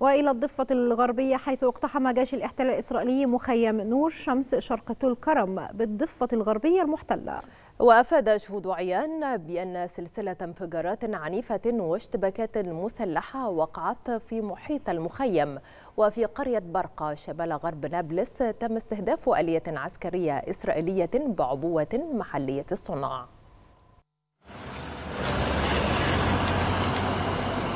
وإلى الضفة الغربية حيث اقتحم جيش الاحتلال الإسرائيلي مخيم نور شمس شرق طول كرم بالضفة الغربية المحتلة وأفاد شهود عيان بأن سلسلة انفجارات عنيفة واشتباكات مسلحة وقعت في محيط المخيم وفي قرية برقة شمال غرب نابلس تم استهداف آلية عسكرية إسرائيلية بعبوة محلية الصناع